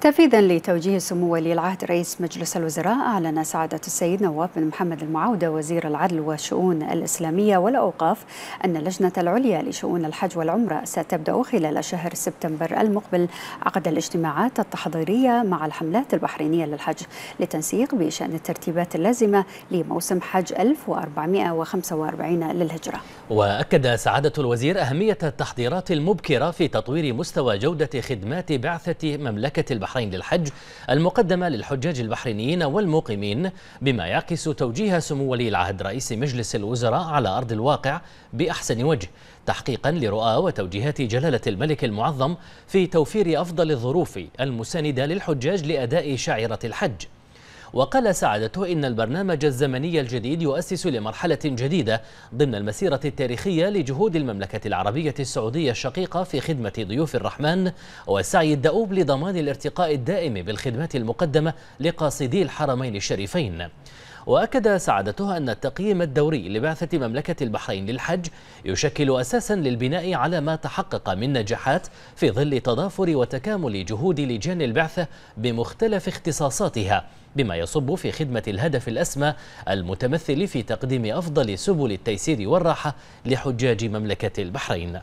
تنفيذا لتوجيه سمو ولي العهد رئيس مجلس الوزراء اعلن سعاده السيد نواف بن محمد المعوده وزير العدل والشؤون الاسلاميه والاوقاف ان اللجنه العليا لشؤون الحج والعمره ستبدا خلال شهر سبتمبر المقبل عقد الاجتماعات التحضيريه مع الحملات البحرينيه للحج لتنسيق بشان الترتيبات اللازمه لموسم حج 1445 للهجره. واكد سعاده الوزير اهميه التحضيرات المبكره في تطوير مستوى جوده خدمات بعثه مملكه البحرين البحرين للحج المقدمة للحجاج البحرينيين والمقيمين بما يعكس توجيه سمو ولي العهد رئيس مجلس الوزراء على أرض الواقع بأحسن وجه تحقيقا لرؤى وتوجيهات جلالة الملك المعظم في توفير أفضل الظروف المساندة للحجاج لأداء شعيرة الحج وقال سعادته إن البرنامج الزمني الجديد يؤسس لمرحلة جديدة ضمن المسيرة التاريخية لجهود المملكة العربية السعودية الشقيقة في خدمة ضيوف الرحمن والسعي الدؤوب لضمان الارتقاء الدائم بالخدمات المقدمة لقاصدي الحرمين الشريفين وأكد سعادته أن التقييم الدوري لبعثة مملكة البحرين للحج يشكل أساسا للبناء على ما تحقق من نجاحات في ظل تضافر وتكامل جهود لجان البعثة بمختلف اختصاصاتها بما يصب في خدمة الهدف الأسمى المتمثل في تقديم أفضل سبل التيسير والراحة لحجاج مملكة البحرين